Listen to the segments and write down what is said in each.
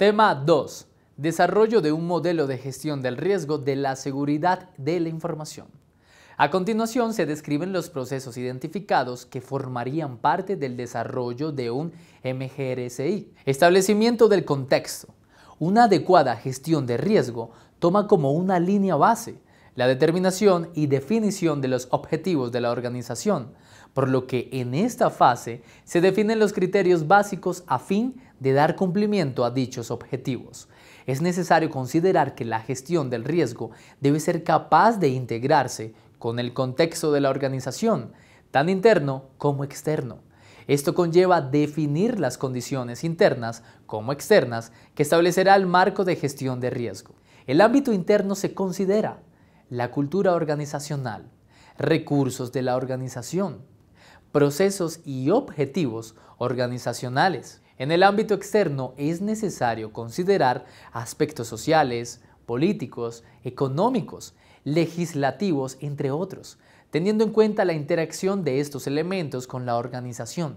Tema 2. Desarrollo de un modelo de gestión del riesgo de la seguridad de la información. A continuación se describen los procesos identificados que formarían parte del desarrollo de un MGRSI. Establecimiento del contexto. Una adecuada gestión de riesgo toma como una línea base la determinación y definición de los objetivos de la organización, por lo que en esta fase se definen los criterios básicos a fin de dar cumplimiento a dichos objetivos. Es necesario considerar que la gestión del riesgo debe ser capaz de integrarse con el contexto de la organización, tan interno como externo. Esto conlleva definir las condiciones internas como externas que establecerá el marco de gestión de riesgo. El ámbito interno se considera la cultura organizacional, recursos de la organización, procesos y objetivos organizacionales, en el ámbito externo es necesario considerar aspectos sociales, políticos, económicos, legislativos, entre otros, teniendo en cuenta la interacción de estos elementos con la organización.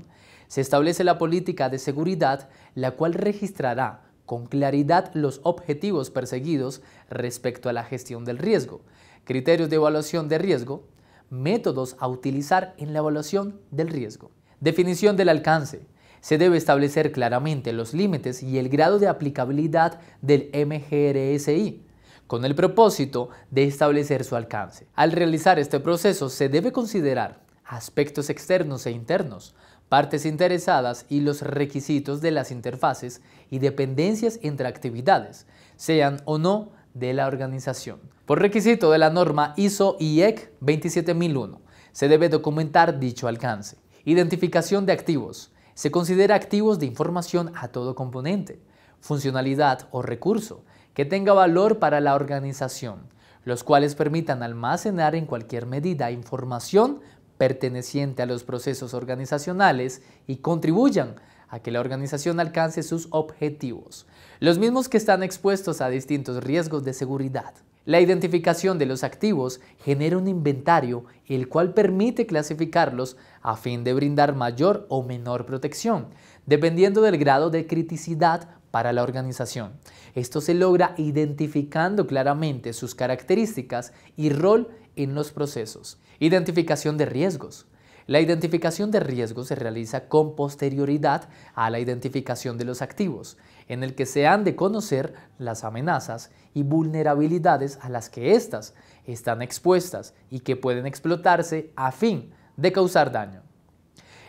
Se establece la política de seguridad, la cual registrará con claridad los objetivos perseguidos respecto a la gestión del riesgo, criterios de evaluación de riesgo, métodos a utilizar en la evaluación del riesgo. Definición del alcance. Se debe establecer claramente los límites y el grado de aplicabilidad del MGRSI con el propósito de establecer su alcance. Al realizar este proceso se debe considerar aspectos externos e internos, partes interesadas y los requisitos de las interfaces y dependencias entre actividades, sean o no de la organización. Por requisito de la norma ISO e IEC 27001, se debe documentar dicho alcance. Identificación de activos, se considera activos de información a todo componente, funcionalidad o recurso que tenga valor para la organización, los cuales permitan almacenar en cualquier medida información perteneciente a los procesos organizacionales y contribuyan a que la organización alcance sus objetivos, los mismos que están expuestos a distintos riesgos de seguridad. La identificación de los activos genera un inventario el cual permite clasificarlos a fin de brindar mayor o menor protección, dependiendo del grado de criticidad para la organización. Esto se logra identificando claramente sus características y rol en los procesos. Identificación de riesgos. La identificación de riesgos se realiza con posterioridad a la identificación de los activos, en el que se han de conocer las amenazas y vulnerabilidades a las que éstas están expuestas y que pueden explotarse a fin de causar daño.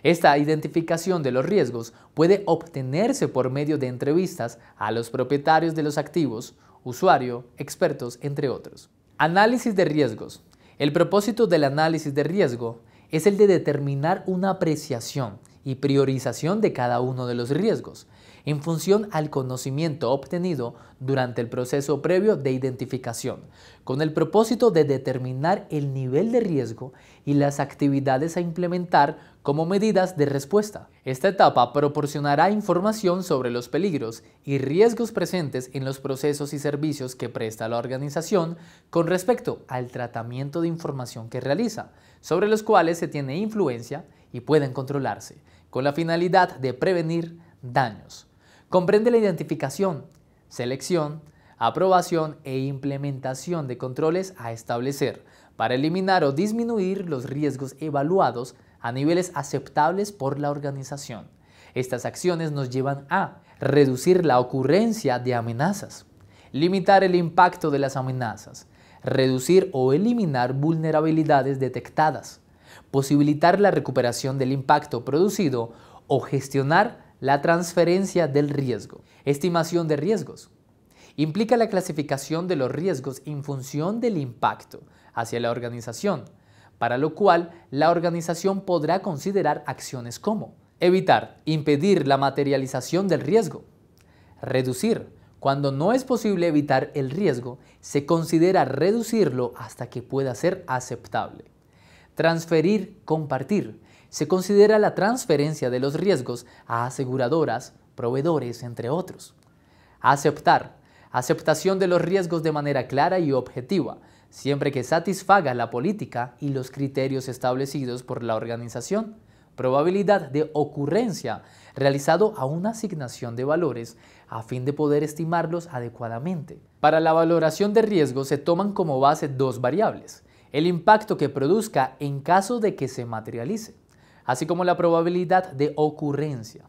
Esta identificación de los riesgos puede obtenerse por medio de entrevistas a los propietarios de los activos, usuario, expertos, entre otros. Análisis de riesgos. El propósito del análisis de riesgo es el de determinar una apreciación y priorización de cada uno de los riesgos en función al conocimiento obtenido durante el proceso previo de identificación, con el propósito de determinar el nivel de riesgo y las actividades a implementar como medidas de respuesta. Esta etapa proporcionará información sobre los peligros y riesgos presentes en los procesos y servicios que presta la organización con respecto al tratamiento de información que realiza, sobre los cuales se tiene influencia y pueden controlarse, con la finalidad de prevenir daños. Comprende la identificación, selección, aprobación e implementación de controles a establecer para eliminar o disminuir los riesgos evaluados a niveles aceptables por la organización. Estas acciones nos llevan a reducir la ocurrencia de amenazas, limitar el impacto de las amenazas, reducir o eliminar vulnerabilidades detectadas, posibilitar la recuperación del impacto producido o gestionar la transferencia del riesgo. Estimación de riesgos. Implica la clasificación de los riesgos en función del impacto hacia la organización, para lo cual la organización podrá considerar acciones como evitar, impedir la materialización del riesgo, reducir, cuando no es posible evitar el riesgo, se considera reducirlo hasta que pueda ser aceptable. Transferir, compartir se considera la transferencia de los riesgos a aseguradoras, proveedores, entre otros. Aceptar. Aceptación de los riesgos de manera clara y objetiva, siempre que satisfaga la política y los criterios establecidos por la organización. Probabilidad de ocurrencia, realizado a una asignación de valores a fin de poder estimarlos adecuadamente. Para la valoración de riesgos se toman como base dos variables, el impacto que produzca en caso de que se materialice así como la probabilidad de ocurrencia.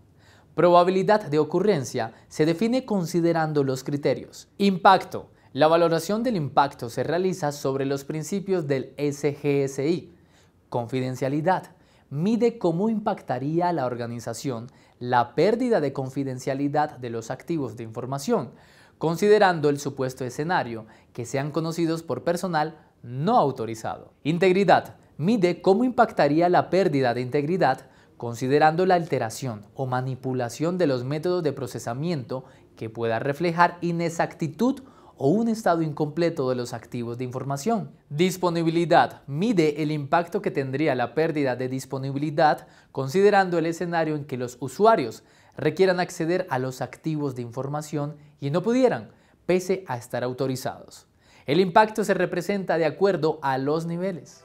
Probabilidad de ocurrencia se define considerando los criterios. Impacto. La valoración del impacto se realiza sobre los principios del SGSI. Confidencialidad. Mide cómo impactaría a la organización la pérdida de confidencialidad de los activos de información, considerando el supuesto escenario que sean conocidos por personal no autorizado. Integridad mide cómo impactaría la pérdida de integridad considerando la alteración o manipulación de los métodos de procesamiento que pueda reflejar inexactitud o un estado incompleto de los activos de información. Disponibilidad. Mide el impacto que tendría la pérdida de disponibilidad considerando el escenario en que los usuarios requieran acceder a los activos de información y no pudieran, pese a estar autorizados. El impacto se representa de acuerdo a los niveles.